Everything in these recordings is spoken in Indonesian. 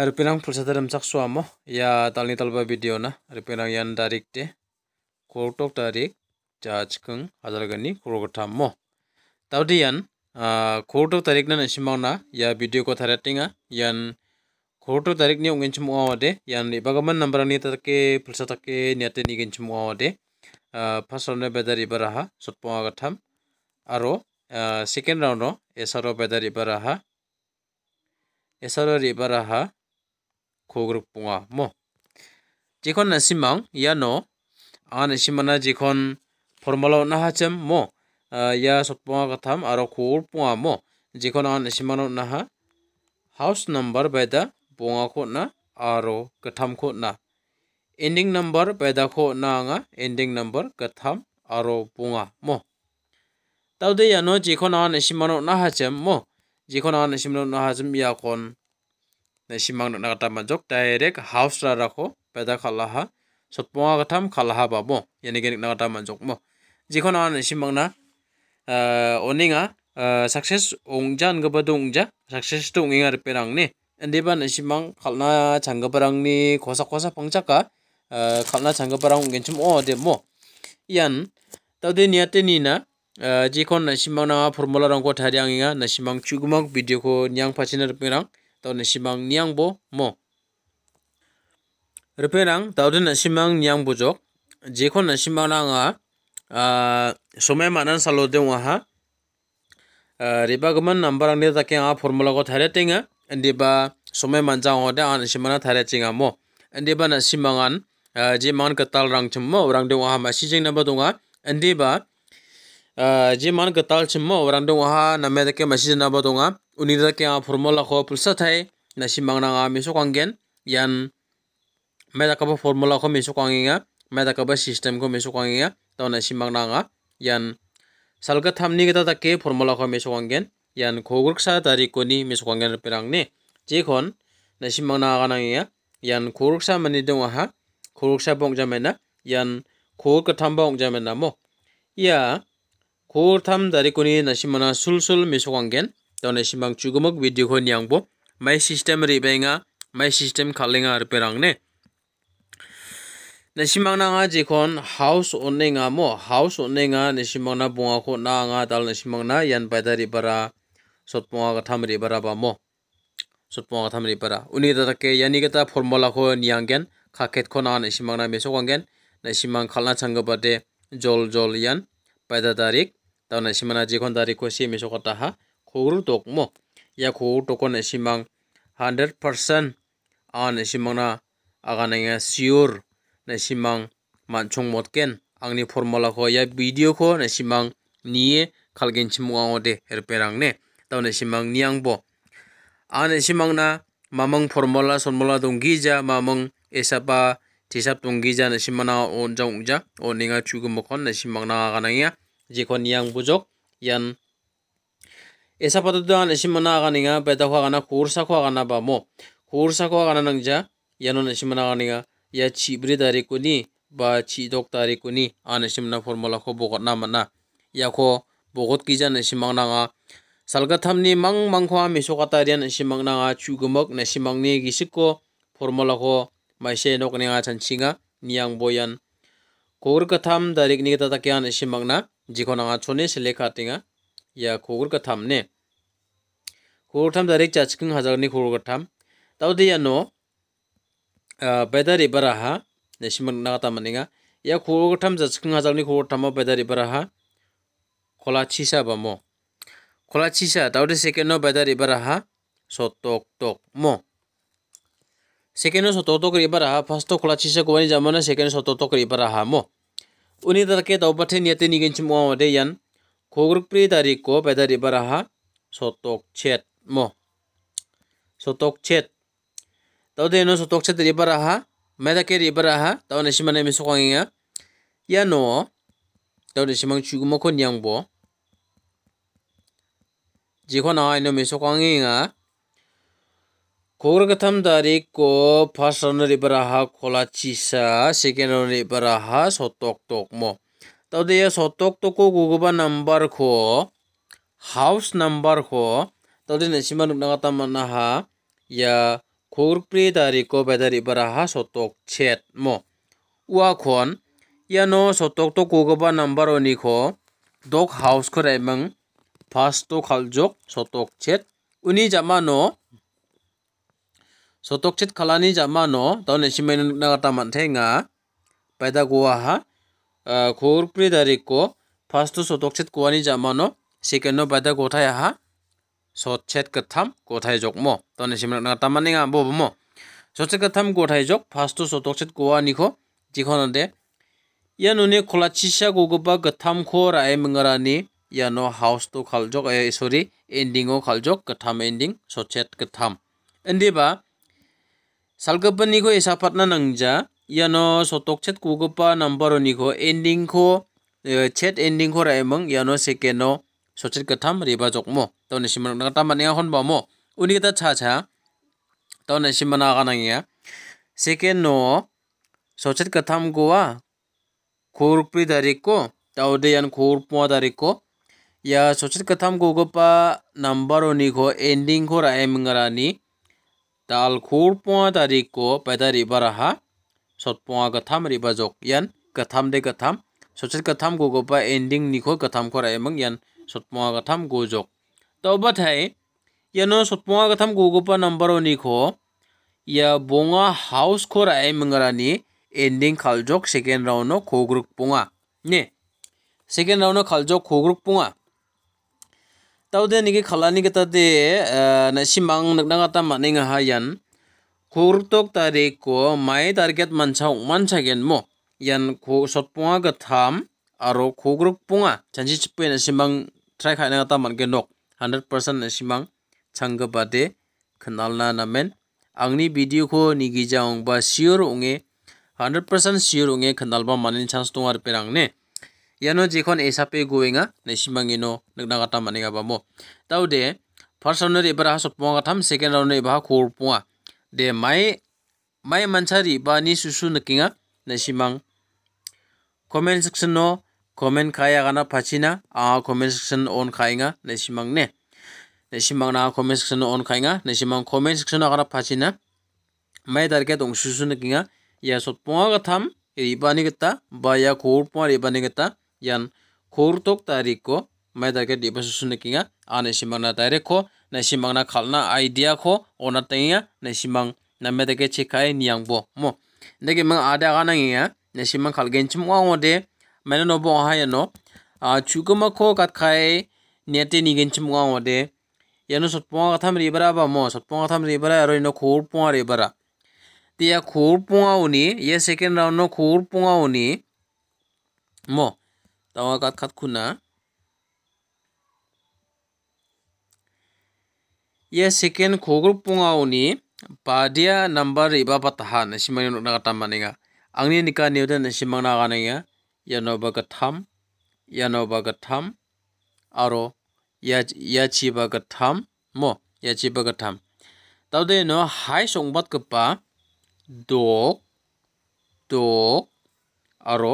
Ari penang pulsa tadam sak suamo ya talni talba video na ari penang yan tarik te kurtok tarik jaj keng hajar gani kurgotam mo. Tau di yan ah, kurtok tarik na nasimang na ya video ko tinga yan kurtok tarik ni ungen cemu awade yan ibagaman nambaran ni tatake pulsa take niate ni gen cemu awade fasolne ah, bedar ibaraha sotponga gatam aro ah, second round no esaro bedar ibaraha esaro ibaraha kogrok punga mo jekon nasimang yano an simana jekon formalo na hacham mo ya sopwa katham aro kogrok punga mo jekon an simano na ha house number by the punga ko na aro katham ko na ending number by the ko na nga ending number katham aro punga mo tawde yano jekon an simano na hacham mo jekon an simano na hacham ya kon neshimang nuk nagata majok direct house ra rakho peda khalaha sotpunga gatham khalaha babo yani genik nagata majok mo jikho nawa neshimang na eh, oni nga eh, success ongjan gaba du ongja success tu ongi nga ripe rang ne andiba neshimang khalna changgapa rang ni khosa khosa pangcha ka eh, khalna changgapa rang ongen chum o de mo yan tawde niyate ni na jikho neshimang na formula rang ko thari angi nga neshimang chugumang video ko niyang pachina ripe rang tawna simang n i a n g bo mo. Rupenang t a w d u n n a simang n i a n g bo jok. Jekho na n simang na nga somay manan salo de waha. Riba gaman nambar ang n e t a k e a nga formula ko thare tinga. Andi ba somay manjang hoda ang simang na thare tinga mo. Andi ba na simangan je mangan katal rang chummo rang de waha ma sijing na ba dunga. Andi ba Eh, jiman ka tal chimo randong ha namme da ke masi na ba dunga uni da ke a formula pulsa thai na sim bang na nga mi so kwang gen yan me da ka ba formula kho mi so kwang nga me da ka ba system kho mi so kwang nga ta na sim bang na nga yan sal ka tham ni ga da ke formula kho mi so kwang gen yan kho tari ko ni mi so kwang gen pirang na sim bang na nga yan kho gur sa mani dunga bong jamena yan kho ka bong jamena mo ya kor tham darikuni nasimana sulsul misokangen tone simang chugumuk video ko nyangbo mai system ri benga mai system khalenga rperang ne nasimang na nga jikon house onne nga mo house onne nga nasimang na bunga ko na nga dal nasimang na yan paidari bara sot bunga ka tham ba mo sot bunga ka tham ri bara uni da ke yani ka ta formula ko nyanggen khaket ko na nasimang na misokangen nasimang khalna changga bade jol jol yan paidadarik tawna simana jikon dari ko si miso kota ha khogru tok mo ya khogru tokon simang 100% an simang na aga na nga sure na simang man chong mot ken angni formula ko ya video ko na simang ni khalgen chimung ang ode herperang ne tawna simang niang bo an simang na mamang formula sonmola dong ja mamang esapa tisap dong ja na simana on jang ja on ninga chugum na simang na aga na jikon yang bujok yan esa patudan esimana kaninga peta kwa kana kursa kwa kana ba mo kursa kwa kana nangja yanon esimana kaninga ya cibri dari kuni ba chi dok dari kuni an esimna formula ko bogot na mana ya ko bogot kijan esimang nanga salgathamni mang mang kata miso katarian esimang nanga chugumak na simang ni gisiko formula ko maise nok ninga chanchinga niang boyan kur katham darik kata kian takyan esimang na jiko na nga chone sile ka tinga ya kogur ka tham ne kogur tham dari chachking hazar ni kogur ka tham tau di ya no bedari bara ha ne shimak na kata mani nga ya kogur ka tham chachking hazar ni kogur tham bedari bara ha kola chisa ba mo kola chisa tau di seke no bedari bara ha so tok tok mo Sekeno soto tokri bara ha, pasto kola chisa kubani zamana sekeno soto tokri bara ha mo. uni tarke tau pathe niate ni gen yan khogruk pri tari ko pedari baraha sotok chet mo sotok chet tau de no sotok chet ri baraha meda ke ri baraha tau ne simane mi ya ya no tau de simang chu mo kon yang bo jikhon ha no mi sokang ya Kogratam dari ko first runner ibaraha kola chisa second runner ibaraha sotok tokmo. Tau dia ya sotok ko guguba nambar ko house number ko tau dia nesima nuknagata manaha ya kogrupri dari ko bedar ibaraha sotok chet mo. Ua kon ya no sotok toko guguba number oni ko dok house ko remeng first to kaljok sotok chet uni jamano sotokchit khalani jama no tone shimen nagata manthe nga pedagoa ha khurpri dariko first sotokchit kuani jama no second no pedago tha ha sotchet katham kothai jokmo tone shimen nagata maninga bobomo sotchet katham kothai jok first sotokchit kuani kho jikhon de yanu ne kholachisha gogoba katham kho rai mangarani yano house to khaljok sorry ending o khaljok katham ending sotchet katham endiba salgipani esapatna nangja iano sotok kugupa nambaroni niko ending ko e, chat ending ko raimong iano sekeno sochet katham riba jokmo tawne simang nangata manya honba mo unikata cha cha tawne simana ganangya sekeno sochet katham goa khorpri darik ko tawde yan khorpmo darik ko ya sochet katham gogopa nambaroni niko ending ko raimingarani tal khurpua tariko pedari baraha sotpua katham riba jok यान katham de katham सोचत कथाम को गोपा एंडिंग निखो कथाम को राय मंग यान सतमुआ कथाम को जोक तो बत है यानो सतमुआ कथाम को गोपा नंबर निखो या बोंगा हाउस को राय मंगरानी एंडिंग खालजोक सेकेंड राउंड खोग्रुक पुंगा ने सेकेंड राउंड खालजोक खोग्रुक पुंगा taude niki khalani k i tate na simang nakna a t a maning a hayan khurtok tari ko mai target mancha man chagen mo yan k o u sotpunga ga tham aro k o g r u k punga janji chipe na simang try khaina kata man ge nok 100% na simang changga bade khnalna namen angni video ko nigi jaung ba sure unge 100% sure unge khnalba manin chance tungar perangne iano jekon esape goenga naisimang ino nikna gita man·enga tau dode first round rebara sopmonga tham second round eba ponga de mai mai manchari ba ni susu nikenga simang comment section no comment kaya gana pachina a comment section on khainga naisimang ne simang na comment section on khainga naisimang comment section gana pachina mai darke dong susu nikenga ya sopmonga tham ribani gita ba ya korponga ni gita yan khurtok tarik ko मैं दाके डिबस सुन किंगा आने सिमंग ना तारे खो न सिमंग ना खालना आइडिया खो ओना तैया न सिमंग न मैं दाके छिकाय नियांग बो मो देखिए मंग आधा गाना गिया न सिमंग खाल गेंच मुआ ओदे मैंने नो बो हाय नो आ चुकम कत खाय नेते नि गेंच मुआ ओदे यानो सतपोंग कथम रिबरा बा मो सतपोंग कथम रही रो नो खोर रे रिबरा तिया खोर पोंग उनी ये सेकंड राउंड नो खोर पोंग उनी मो 따와가 갓구나 예 세켄 고글 뽕아오니 바디아 넘버 이바 바타하 나시마니 나가타 마니가 앙니 니까 니오데 나시마나 가네야 야노바가 탐 야노바가 탐 아로 야 야치바가 탐뭐 야치바가 탐 তাদের হাই সংবাদ কপা দোক দোক আৰু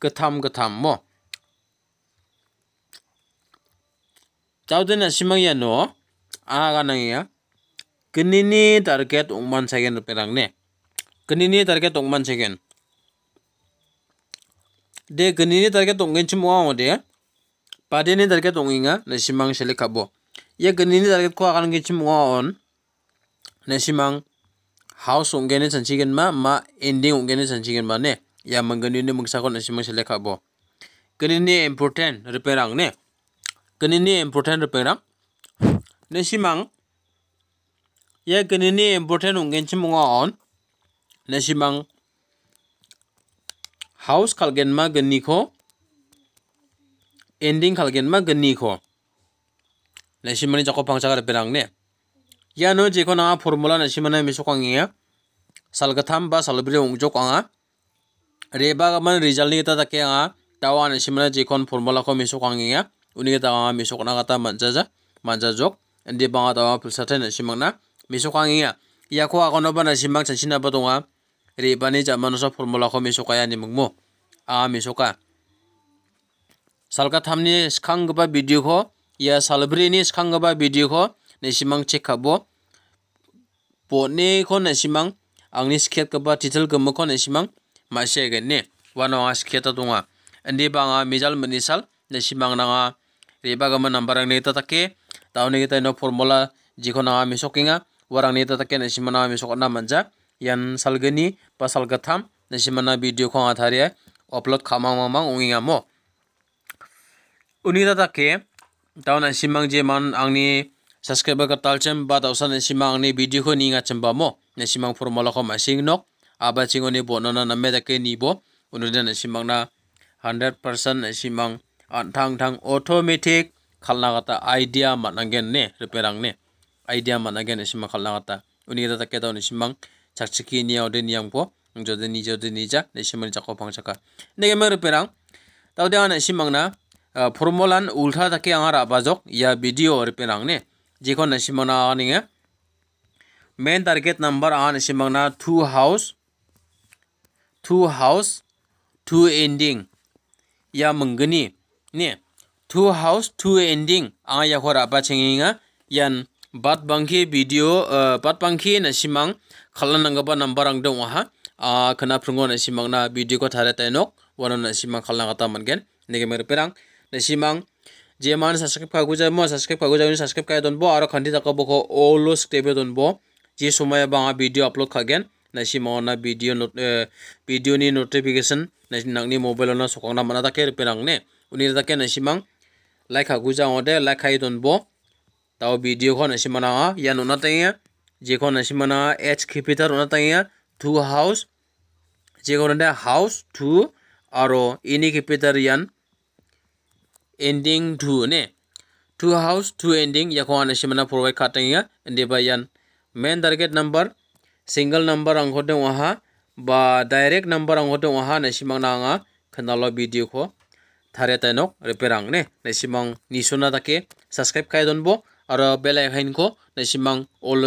그탐 그탐 뭐 짜우드나 심망이야 너 아가능이야 그니니 다르게 동만 세겐 빼랑네 그니니 다르게 동만 세겐 데 네, 그니니 다르게 동겐 치모아 어디야 바디니 다르게 동잉아 내 네, 심망 실리 가보 예 그니니 다르게 코아가는 게 치모아 온내 심망 하우스 옹게는 전치겐마 마 엔딩 옹게는 전치겐마네 ya menggenini mengsakon isi mengseleka bo kenini important reperang ne kenini important reperang ne mang ya kenini important ungen cimung on ne mang house kalgen ma geni ending kalgen ma geni ko ne simani jako pangcakar reperang ne ya no jeko na formula ne simana misukang ya salgatham ba salbile ungjok anga reba gaman rizal ni ta tawa na simana jikon formula ko misok anginga uni nga misok na kata manjaja manjajok ndi banga ta pulsate na simangna misok anginga iya ako noba na simang chansina nga reba ni jamano sa formula ko kaya ni mungmo a misoka salka thamni skang ba video ko ya salbri ni skhang ba video ko na simang check kabo po ko na simang angni sket ka ba title ka mo ko na simang masih ge ne wano nga skheta tunga andi banga mijal menisal ne simang nga reba ga nambarang ne ta take tawne ge ta no formula ko na mi inga, warang ne ta ke ne simana mi sokna manja yan salgani pa salgatham ne na video khong athare upload khama mamang nga mo uni ta take tawna simang je man ni subscriber ka talchem ba tawsan simang ni video ko ninga chemba mo ne simang formula ko masing nok aba chingoni bo na o n na me da ke ni bo unudan simang na 100% simang t a n g t a n g automatic k a l n a gata idea manangen ne reperang ne idea manangen simang k a l n a gata uni da ke da u ni simang chakchiki ni ode ni yang bo jode ni jode ni ja ne simang jakko p a n g chaka ne ge me reperang t a u de an simang na formulan ultha t a ke angara bajok ya video reperang ne jikon simang na aninge main target number an simang na two house two house two ending ya menggeni ni two house two ending a ya khora pa chenginga yan bat bangki video eh, bat bangki na simang nang ba number ang dong ha a khana phungo na simang na video ko thare ta nok wana na simang khalanga ta ne ge mer perang na simang je man subscribe ka guja mo subscribe ka guja ni subscribe ka ya don bo aro khandi ta ko bo ko all los ya don bo je sumaya ba video upload gen naisimo na video not video ni notification nais nangni mobile na sokangna mana ta ke perang ne uni ta ke naisimang like hagu jango de like hai don bo tao video ko naisimana ya nona taiya je ko naisimana h kipita nona taiya two house je ko nona house two aro ini kipita yan ending two ne two house two ending ya ko naisimana provide khataiya inde bayan main target number single number ang ko dong aha ba direct number ang ko dong aha na si mang nanga kanalo video ko thare tayo repair ang ne na si mang nisuna dake subscribe kaya don bo aro bell icon ko na si mang all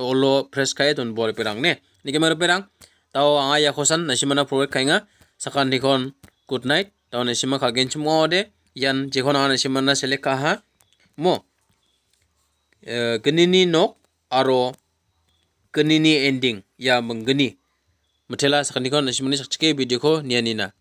all press kaya don bo repair ang ne ni kaya repair ang tao ang ayaw ko san na si mang project kaya nga sa kanikon good night tao na si mang kagin si mo de yan jeko na na si mang na select kaha mo Uh, gini ni nok aro kini ni ending ya menggeni metela sakani kon nashimani cek video ko nianina